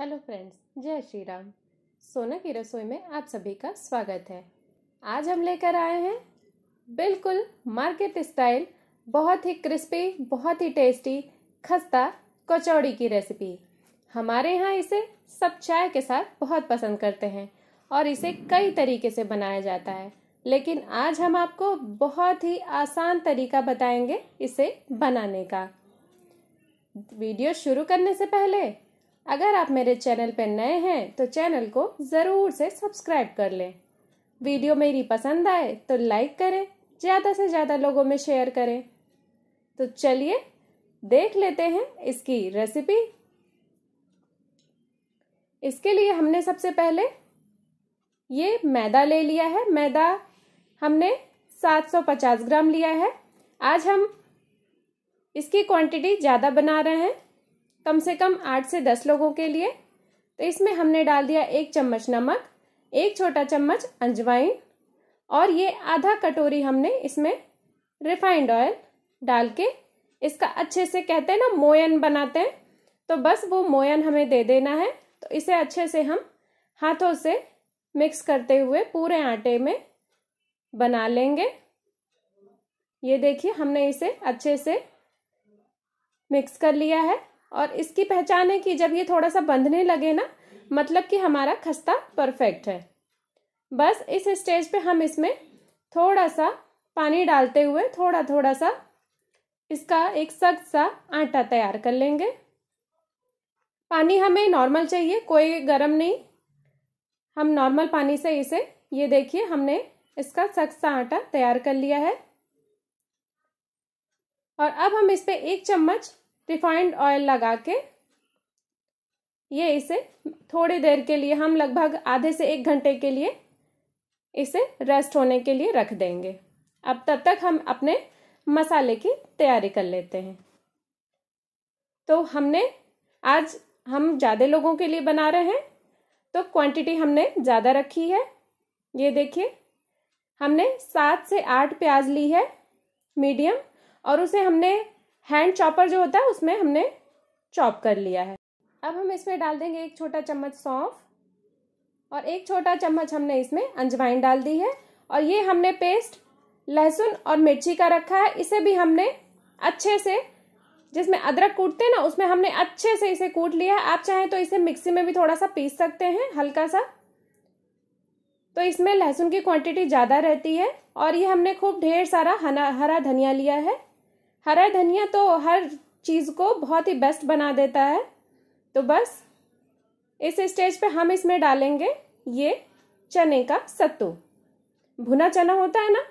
hello friends जय श्री राम सोना की रसोई में आप सभी का स्वागत है आज हम लेकर आए हैं बिल्कुल मार्केट स्टाइल बहुत ही क्रिस्पी बहुत ही टेस्टी खस्ता कचौड़ी की रेसिपी हमारे यहाँ इसे सब चाय के साथ बहुत पसंद करते हैं और इसे कई तरीके से बनाया जाता है लेकिन आज हम आपको बहुत ही आसान तरीका बताएंगे इसे बनाने का वीडियो शुरू करने से पहले अगर आप मेरे चैनल पर नए हैं तो चैनल को ज़रूर से सब्सक्राइब कर लें वीडियो मेरी पसंद आए तो लाइक करें ज़्यादा से ज़्यादा लोगों में शेयर करें तो चलिए देख लेते हैं इसकी रेसिपी इसके लिए हमने सबसे पहले ये मैदा ले लिया है मैदा हमने 750 ग्राम लिया है आज हम इसकी क्वांटिटी ज़्यादा बना रहे हैं कम से कम आठ से दस लोगों के लिए तो इसमें हमने डाल दिया एक चम्मच नमक एक छोटा चम्मच अंजवाइन और ये आधा कटोरी हमने इसमें रिफाइंड ऑयल डाल के इसका अच्छे से कहते हैं ना मोयन बनाते हैं तो बस वो मोयन हमें दे देना है तो इसे अच्छे से हम हाथों से मिक्स करते हुए पूरे आटे में बना लेंगे ये देखिए हमने इसे अच्छे से मिक्स कर लिया है और इसकी पहचान है कि जब ये थोड़ा सा बंधने लगे ना मतलब कि हमारा खस्ता परफेक्ट है बस इस स्टेज पे हम इसमें थोड़ा सा पानी डालते हुए थोड़ा थोड़ा सा इसका एक सख्त सा आटा तैयार कर लेंगे पानी हमें नॉर्मल चाहिए कोई गर्म नहीं हम नॉर्मल पानी से इसे ये देखिए हमने इसका सख्त सा आटा तैयार कर लिया है और अब हम इस पर एक चम्मच रिफाइंड ऑयल लगा के ये इसे थोड़ी देर के लिए हम लगभग आधे से एक घंटे के लिए इसे रेस्ट होने के लिए रख देंगे अब तब तक हम अपने मसाले की तैयारी कर लेते हैं तो हमने आज हम ज़्यादा लोगों के लिए बना रहे हैं तो क्वांटिटी हमने ज़्यादा रखी है ये देखिए हमने सात से आठ प्याज ली है मीडियम और उसे हमने हैंड चॉपर जो होता है उसमें हमने चॉप कर लिया है अब हम इसमें डाल देंगे एक छोटा चम्मच सौंफ और एक छोटा चम्मच हमने इसमें अंजवाइन डाल दी है और ये हमने पेस्ट लहसुन और मिर्ची का रखा है इसे भी हमने अच्छे से जिसमें अदरक कूटते हैं ना उसमें हमने अच्छे से इसे कूट लिया है आप चाहें तो इसे मिक्सी में भी थोड़ा सा पीस सकते हैं हल्का सा तो इसमें लहसुन की क्वांटिटी ज़्यादा रहती है और ये हमने खूब ढेर सारा हरा धनिया लिया है हरा धनिया तो हर चीज़ को बहुत ही बेस्ट बना देता है तो बस इस स्टेज पे हम इसमें डालेंगे ये चने का सत्तू भुना चना होता है ना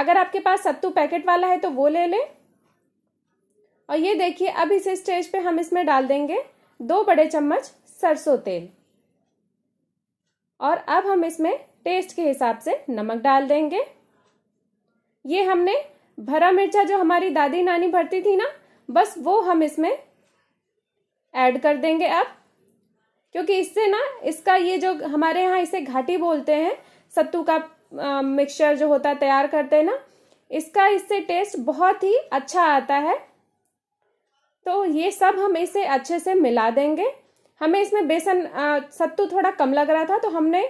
अगर आपके पास सत्तू पैकेट वाला है तो वो ले लें और ये देखिए अब इस स्टेज पे हम इसमें डाल देंगे दो बड़े चम्मच सरसों तेल और अब हम इसमें टेस्ट के हिसाब से नमक डाल देंगे ये हमने भरा मिर्चा जो हमारी दादी नानी भरती थी ना बस वो हम इसमें ऐड कर देंगे अब क्योंकि इससे ना इसका ये जो हमारे यहाँ इसे घाटी बोलते हैं सत्तू का मिक्सचर जो होता है तैयार करते हैं ना इसका इससे टेस्ट बहुत ही अच्छा आता है तो ये सब हम इसे अच्छे से मिला देंगे हमें इसमें बेसन आ, सत्तू थोड़ा कम लग रहा था तो हमने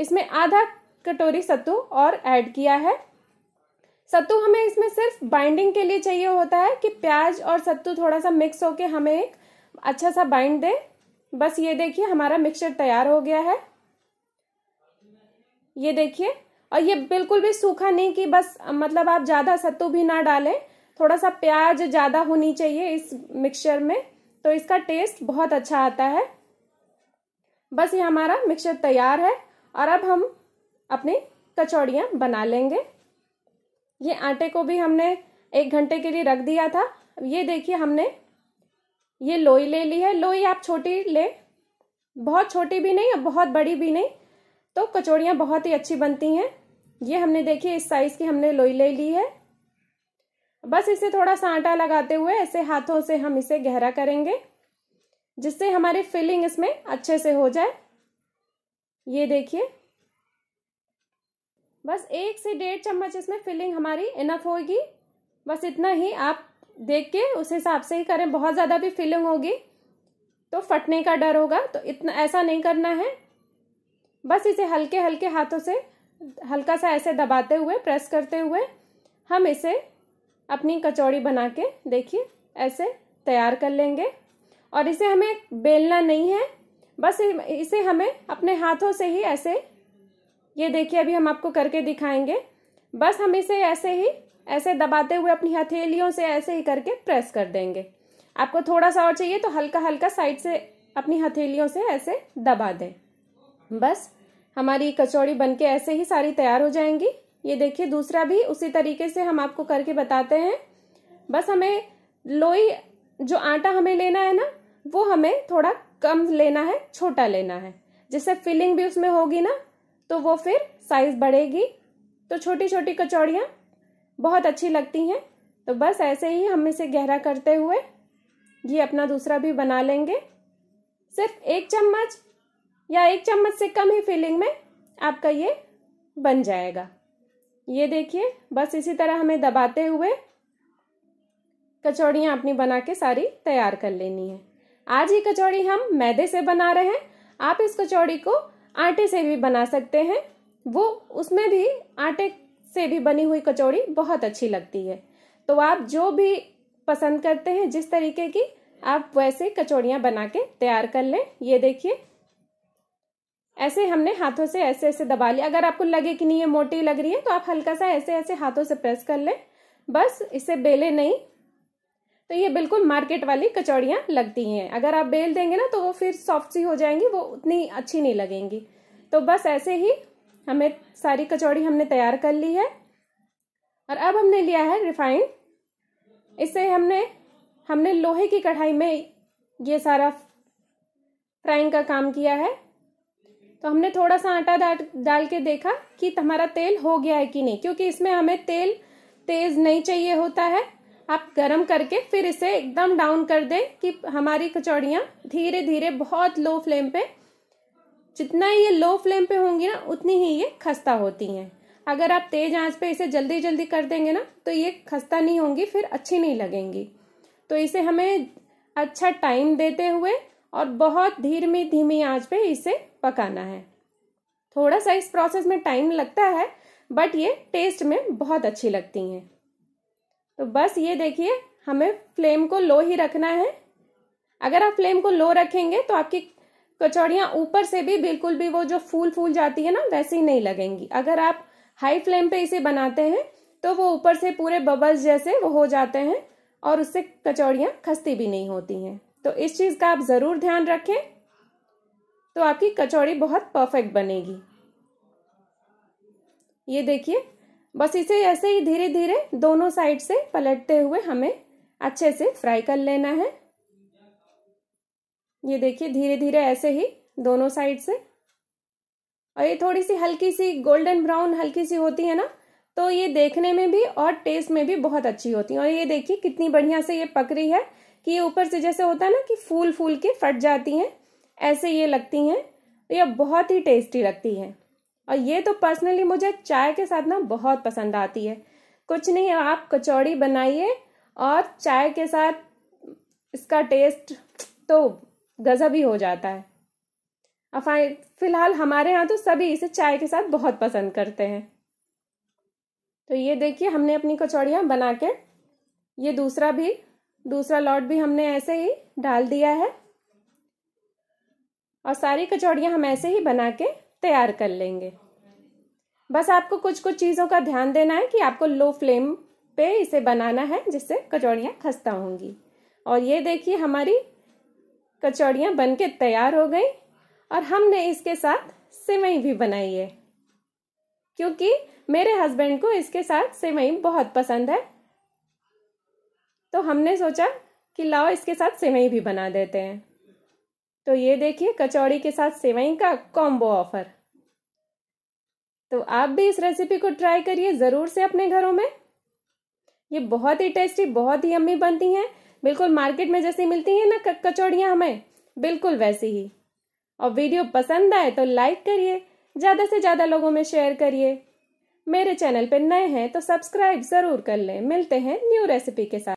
इसमें आधा कटोरी सत्तू और ऐड किया है सत्तू हमें इसमें सिर्फ बाइंडिंग के लिए चाहिए होता है कि प्याज और सत्तू थोड़ा सा मिक्स होके हमें एक अच्छा सा बाइंड दे बस ये देखिए हमारा मिक्सचर तैयार हो गया है ये देखिए और ये बिल्कुल भी सूखा नहीं कि बस मतलब आप ज़्यादा सत्तू भी ना डालें थोड़ा सा प्याज ज़्यादा होनी चाहिए इस मिक्सचर में तो इसका टेस्ट बहुत अच्छा आता है बस ये हमारा मिक्सचर तैयार है और अब हम अपनी कचौड़ियाँ बना लेंगे ये आटे को भी हमने एक घंटे के लिए रख दिया था ये देखिए हमने ये लोई ले ली है लोई आप छोटी ले बहुत छोटी भी नहीं और बहुत बड़ी भी नहीं तो कचौड़ियाँ बहुत ही अच्छी बनती हैं ये हमने देखिए इस साइज़ की हमने लोई ले ली है बस इसे थोड़ा सा आटा लगाते हुए ऐसे हाथों से हम इसे गहरा करेंगे जिससे हमारी फिलिंग इसमें अच्छे से हो जाए ये देखिए बस एक से डेढ़ चम्मच इसमें फिलिंग हमारी इनफ होगी बस इतना ही आप देख के उस हिसाब से ही करें बहुत ज़्यादा भी फिलिंग होगी तो फटने का डर होगा तो इतना ऐसा नहीं करना है बस इसे हल्के हल्के हाथों से हल्का सा ऐसे दबाते हुए प्रेस करते हुए हम इसे अपनी कचौड़ी बना के देखिए ऐसे तैयार कर लेंगे और इसे हमें बेलना नहीं है बस इसे हमें अपने हाथों से ही ऐसे ये देखिए अभी हम आपको करके दिखाएंगे बस हम इसे ऐसे ही ऐसे दबाते हुए अपनी हथेलियों से ऐसे ही करके प्रेस कर देंगे आपको थोड़ा सा और चाहिए तो हल्का हल्का साइड से अपनी हथेलियों से ऐसे दबा दें बस हमारी कचौड़ी बनके ऐसे ही सारी तैयार हो जाएंगी ये देखिए दूसरा भी उसी तरीके से हम आपको करके बताते हैं बस हमें लोई जो आटा हमें लेना है ना वो हमें थोड़ा कम लेना है छोटा लेना है जिससे फिलिंग भी उसमें होगी ना तो वो फिर साइज बढ़ेगी तो छोटी छोटी कचौड़ियाँ बहुत अच्छी लगती हैं तो बस ऐसे ही हम इसे गहरा करते हुए ये अपना दूसरा भी बना लेंगे सिर्फ एक चम्मच या एक चम्मच से कम ही फिलिंग में आपका ये बन जाएगा ये देखिए बस इसी तरह हमें दबाते हुए कचौड़ियाँ अपनी बना के सारी तैयार कर लेनी है आज ये कचौड़ी हम मैदे से बना रहे हैं आप इस कचौड़ी को आटे से भी बना सकते हैं वो उसमें भी आटे से भी बनी हुई कचौड़ी बहुत अच्छी लगती है तो आप जो भी पसंद करते हैं जिस तरीके की आप वैसे कचौड़ियाँ बना के तैयार कर लें ये देखिए ऐसे हमने हाथों से ऐसे ऐसे दबा लिया अगर आपको लगे कि नहीं ये मोटी लग रही है तो आप हल्का सा ऐसे ऐसे हाथों से प्रेस कर लें बस इसे बेले नहीं तो ये बिल्कुल मार्केट वाली कचौड़ियाँ लगती हैं अगर आप बेल देंगे ना तो वो फिर सॉफ्ट सी हो जाएंगी वो उतनी अच्छी नहीं लगेंगी तो बस ऐसे ही हमें सारी कचौड़ी हमने तैयार कर ली है और अब हमने लिया है रिफाइंड इससे हमने हमने लोहे की कढ़ाई में ये सारा फ्राइंग का काम किया है तो हमने थोड़ा सा आटा डाल के देखा कि हमारा तेल हो गया है कि नहीं क्योंकि इसमें हमें तेल तेज़ नहीं चाहिए होता है आप गरम करके फिर इसे एकदम डाउन कर दें कि हमारी कचौड़ियाँ धीरे धीरे बहुत लो फ्लेम पे जितना ये लो फ्लेम पे होंगी ना उतनी ही ये खस्ता होती हैं अगर आप तेज आंच पे इसे जल्दी जल्दी कर देंगे ना तो ये खस्ता नहीं होंगी फिर अच्छी नहीं लगेंगी तो इसे हमें अच्छा टाइम देते हुए और बहुत धीमी धीमी आँच पे इसे पकाना है थोड़ा सा इस प्रोसेस में टाइम लगता है बट ये टेस्ट में बहुत अच्छी लगती हैं तो बस ये देखिए हमें फ्लेम को लो ही रखना है अगर आप फ्लेम को लो रखेंगे तो आपकी कचौड़ियाँ ऊपर से भी बिल्कुल भी वो जो फूल फूल जाती है ना वैसे ही नहीं लगेंगी अगर आप हाई फ्लेम पे इसे बनाते हैं तो वो ऊपर से पूरे बबल्स जैसे वो हो जाते हैं और उससे कचौड़ियाँ खस्ती भी नहीं होती हैं तो इस चीज़ का आप ज़रूर ध्यान रखें तो आपकी कचौड़ी बहुत परफेक्ट बनेगी ये देखिए बस इसे ऐसे ही धीरे धीरे दोनों साइड से पलटते हुए हमें अच्छे से फ्राई कर लेना है ये देखिए धीरे धीरे ऐसे ही दोनों साइड से और ये थोड़ी सी हल्की सी गोल्डन ब्राउन हल्की सी होती है ना तो ये देखने में भी और टेस्ट में भी बहुत अच्छी होती है और ये देखिए कितनी बढ़िया से ये पक रही है कि ये ऊपर से जैसे होता है ना कि फूल फूल के फट जाती हैं ऐसे ये लगती हैं ये बहुत ही टेस्टी लगती हैं और ये तो पर्सनली मुझे चाय के साथ ना बहुत पसंद आती है कुछ नहीं आप कचौड़ी बनाइए और चाय के साथ इसका टेस्ट तो गजब ही हो जाता है फिलहाल हमारे यहाँ तो सभी इसे चाय के साथ बहुत पसंद करते हैं तो ये देखिए हमने अपनी कचौड़ियाँ बना के ये दूसरा भी दूसरा लॉट भी हमने ऐसे ही डाल दिया है और सारी कचौड़ियाँ हम ऐसे ही बना के तैयार कर लेंगे बस आपको कुछ कुछ चीज़ों का ध्यान देना है कि आपको लो फ्लेम पे इसे बनाना है जिससे कचौड़ियाँ खस्ता होंगी और ये देखिए हमारी कचौड़ियाँ बन के तैयार हो गई और हमने इसके साथ सेवई भी बनाई है क्योंकि मेरे हस्बैंड को इसके साथ सेवई बहुत पसंद है तो हमने सोचा कि लाओ इसके साथ सेवई भी बना देते हैं तो ये देखिए कचौड़ी के साथ सेवई का कॉम्बो ऑफर तो आप भी इस रेसिपी को ट्राई करिए ज़रूर से अपने घरों में ये बहुत ही टेस्टी बहुत ही अम्मी बनती हैं बिल्कुल मार्केट में जैसी मिलती हैं ना कचौड़ियाँ हमें बिल्कुल वैसी ही और वीडियो पसंद आए तो लाइक करिए ज़्यादा से ज़्यादा लोगों में शेयर करिए मेरे चैनल पर नए हैं तो सब्सक्राइब ज़रूर कर लें मिलते हैं न्यू रेसिपी के साथ